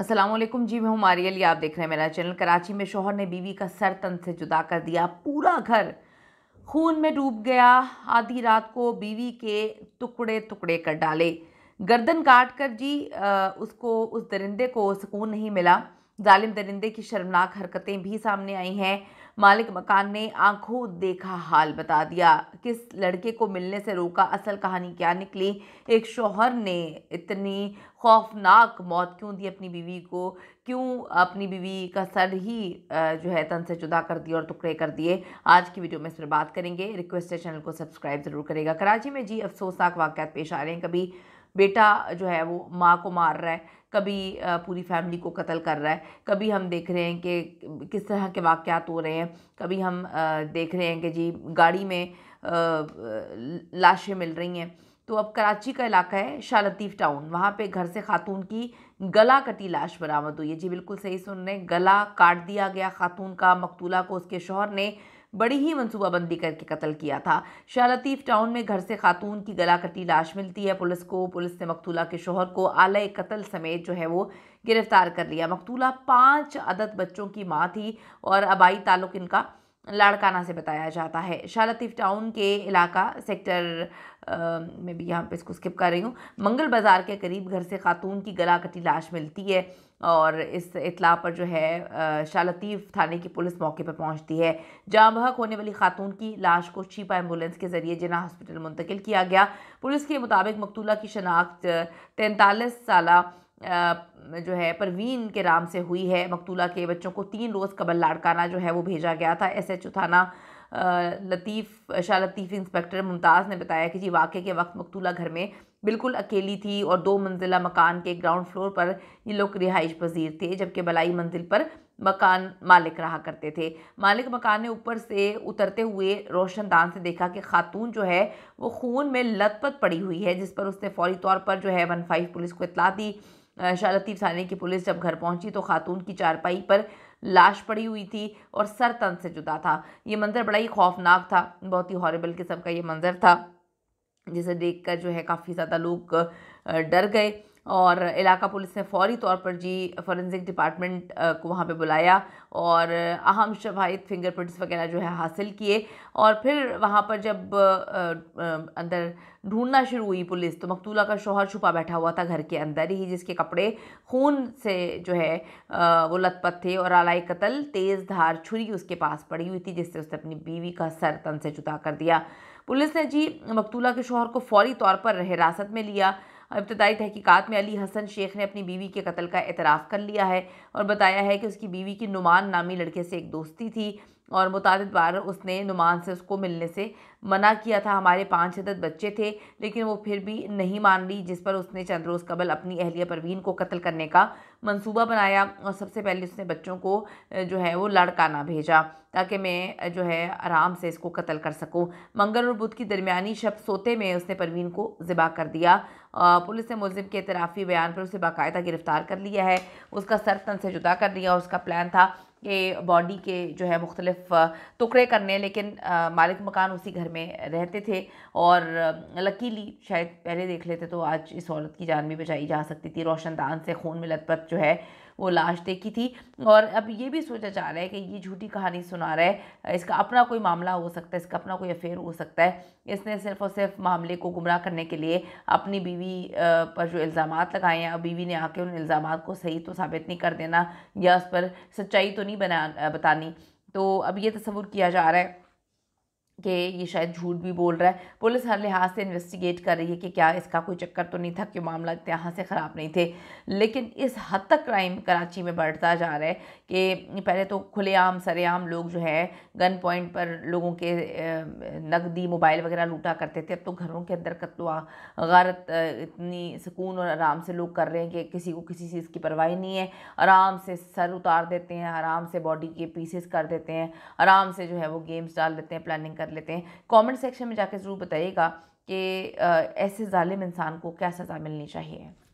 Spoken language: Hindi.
असलम जी मैं हूँ मारियल आप देख रहे हैं मेरा चैनल कराची में शोहर ने बीवी का सर तन से जुदा कर दिया पूरा घर खून में डूब गया आधी रात को बीवी के टुकड़े टुकड़े कर डाले गर्दन काट कर जी आ, उसको उस दरिंदे को सुकून नहीं मिला जालिम दरिंदे की शर्मनाक हरकतें भी सामने आई हैं मालिक मकान ने आंखों देखा हाल बता दिया किस लड़के को मिलने से रोका असल कहानी क्या निकली एक शोहर ने इतनी खौफनाक मौत क्यों दी अपनी बीवी को क्यों अपनी बीवी का सर ही जो है तन से जुदा कर दिया और टुकड़े कर दिए आज की वीडियो में इस पर बात करेंगे रिक्वेस्ट है चैनल को सब्सक्राइब ज़रूर करेगा कराची में जी अफसोसनाक वाक़ पेश आ रहे हैं कभी बेटा जो है वो माँ को मार रहा है कभी पूरी फैमिली को कत्ल कर रहा है कभी हम देख रहे हैं कि किस तरह के वाक़ात हो रहे हैं कभी हम देख रहे हैं कि जी गाड़ी में लाशें मिल रही हैं तो अब कराची का इलाका है शाह लतीफ़ टाउन वहाँ पे घर से खातून की गला कटी लाश बरामद हुई है जी बिल्कुल सही सुन रहे हैं गला काट दिया गया खातून का मकतूला को उसके शोहर ने बड़ी ही मनसूबाबंदी करके कत्ल किया था शाहलतीफ़ टाउन में घर से खातून की गला कटी लाश मिलती है पुलिस को पुलिस ने मकतूला के शोहर को आलय कत्ल समेत जो है वो गिरफ्तार कर लिया मकतूला पाँच अदद बच्चों की माँ थी और आबाई ताल्लुक इनका लाड़काना से बताया जाता है शालतीफ टाउन के इलाका सेक्टर मैं भी यहाँ पे इसको स्किप कर रही हूँ मंगल बाज़ार के करीब घर से खातून की गला कटी लाश मिलती है और इस इतला पर जो है शालतीफ़ थाने की पुलिस मौके पर पहुँचती है जहाँ बहक होने वाली खातून की लाश को चीप एम्बुलेंस के ज़रिए जिना हॉस्पिटल मुंतकिल किया गया पुलिस के मुताबिक मकतूला की शनाख्त तैंतालीस साल जो है परवीन के नाम से हुई है मकतूला के बच्चों को तीन रोज़ कबल लाड़काना जो है वो भेजा गया था एस एच थाना लतीफ़ शाह लतीफ़ इंस्पेक्टर मुमताज़ ने बताया कि जी वाक़े के वक्त मकतूला घर में बिल्कुल अकेली थी और दो मंजिला मकान के ग्राउंड फ्लोर पर ये लोग रिहाइश पजीर थे जबकि बलाई मंजिल पर मकान मालिक रहा करते थे मालिक मकान ने ऊपर से उतरते हुए रोशनदान से देखा कि खातून जो है वो खून में लतपत पड़ी हुई है जिस पर उसने फौरी तौर पर जो है वन फाइव पुलिस को इतला दी शाह लतीफ़ थाने की पुलिस जब घर पहुंची तो खातून की चारपाई पर लाश पड़ी हुई थी और सर तन से जुदा था ये मंज़र बड़ा ही खौफनाक था बहुत ही हॉरेबल किस्म का ये मंज़र था जिसे देखकर जो है काफ़ी ज़्यादा लोग डर गए और इलाका पुलिस ने फौरी तौर पर जी फॉरेंसिक डिपार्टमेंट को वहाँ पे बुलाया और अहम शवाहिद फिंगरप्रिंट्स वगैरह जो है हासिल किए और फिर वहाँ पर जब अंदर ढूंढना शुरू हुई पुलिस तो मकतूला का शोहर छुपा बैठा हुआ था घर के अंदर ही जिसके कपड़े खून से जो है वो लतपत थे और आलाई कतल तेज़ धार छुरी उसके पास पड़ी हुई थी जिससे उसने अपनी बीवी का सर तन से जुदा कर दिया पुलिस ने जी मकतूला के शोहर को फौरी तौर पर हिरासत में लिया इब्तदाई तहकीक़त में अली हसन शेख ने अपनी बीवी के कत्ल का एतराफ़ कर लिया है और बताया है कि उसकी बीवी की नुमान नामी लड़के से एक दोस्ती थी और मुतद बार उसने नुमान से उसको मिलने से मना किया था हमारे पाँच हदत बच्चे थे लेकिन वो फिर भी नहीं मान ली जिस पर उसने चंद रोज़ कबल अपनी अहलिया परवीन को कत्ल करने का मंसूबा बनाया और सबसे पहले उसने बच्चों को जो है वो लड़काना भेजा ताकि मैं जो है आराम से इसको कत्ल कर सकूं मंगल और बुध की दरमियानी शब सोते में उसने परवीन को ज़िबा कर दिया पुलिस ने मुलिम के इतराफ़ी बयान पर उसे बाकायदा गिरफ़्तार कर लिया है उसका सर तन से जुदा कर लिया उसका प्लान था के बॉडी के जो है मुख्तलिफ टुकड़े करने लेकिन मालिक मकान उसी घर में रहते थे और लकीली शायद पहले देख लेते तो आज इस औरत की जान भी बचाई जा सकती थी रोशनदान से खून में लतपत जो है वो लाश देखी थी और अब ये भी सोचा जा रहा है कि ये झूठी कहानी सुना रहा है इसका अपना कोई मामला हो सकता है इसका अपना कोई अफेयर हो सकता है इसने सिर्फ और सिर्फ मामले को गुमराह करने के लिए अपनी बीवी पर जो इल्ज़ाम लगाए हैं और बीवी ने आके उन इल्ज़ाम को सही तो साबित नहीं कर देना या उस पर सच्चाई तो नहीं बना बतानी तो अब ये तस्वूर किया जा रहा है कि ये शायद झूठ भी बोल रहा है पुलिस हर लिहाज से इन्वेस्टिगेट कर रही है कि क्या इसका कोई चक्कर तो नहीं था कि मामला यहाँ से ख़राब नहीं थे लेकिन इस हद तक क्राइम कराची में बढ़ता जा रहा है कि पहले तो खुलेआम सरेआम लोग जो है गन पॉइंट पर लोगों के नकदी मोबाइल वगैरह लूटा करते थे अब तो घरों के अंदर कत्ल गारत इतनी सुकून और आराम से लोग कर रहे हैं कि किसी को किसी चीज़ की परवाही नहीं है आराम से सर उतार देते हैं आराम से बॉडी के पीसेस कर देते हैं आराम से जो है वो गेम्स डाल देते हैं प्लानिंग कर लेते हैं कमेंट सेक्शन में जाकर ज़रूर बताइएगा कि ऐसे ालिम इंसान को क्या सज़ा मिलनी चाहिए